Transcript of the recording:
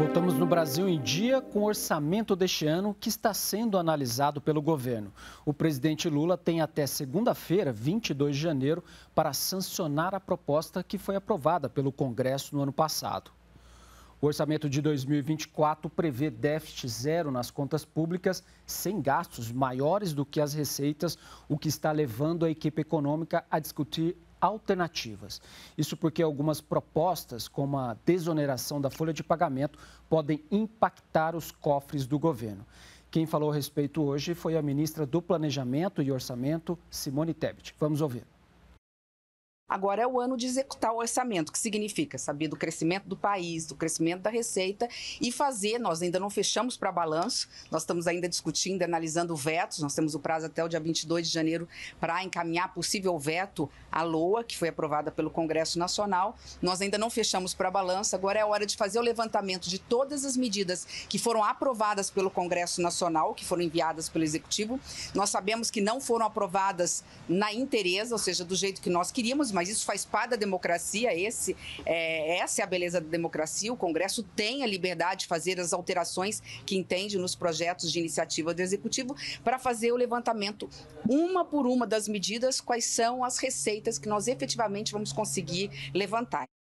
Voltamos no Brasil em dia com o orçamento deste ano que está sendo analisado pelo governo. O presidente Lula tem até segunda-feira, 22 de janeiro, para sancionar a proposta que foi aprovada pelo Congresso no ano passado. O orçamento de 2024 prevê déficit zero nas contas públicas, sem gastos maiores do que as receitas, o que está levando a equipe econômica a discutir alternativas. Isso porque algumas propostas, como a desoneração da folha de pagamento, podem impactar os cofres do governo. Quem falou a respeito hoje foi a ministra do Planejamento e Orçamento, Simone Tebet. Vamos ouvir. Agora é o ano de executar o orçamento, que significa saber do crescimento do país, do crescimento da receita e fazer. Nós ainda não fechamos para balanço, nós estamos ainda discutindo, analisando vetos. Nós temos o prazo até o dia 22 de janeiro para encaminhar possível veto à LOA, que foi aprovada pelo Congresso Nacional. Nós ainda não fechamos para balanço, agora é hora de fazer o levantamento de todas as medidas que foram aprovadas pelo Congresso Nacional, que foram enviadas pelo Executivo. Nós sabemos que não foram aprovadas na inteireza, ou seja, do jeito que nós queríamos, mas mas isso faz parte da democracia. Esse, é, essa é a beleza da democracia. O Congresso tem a liberdade de fazer as alterações que entende nos projetos de iniciativa do Executivo para fazer o levantamento, uma por uma, das medidas, quais são as receitas que nós efetivamente vamos conseguir levantar.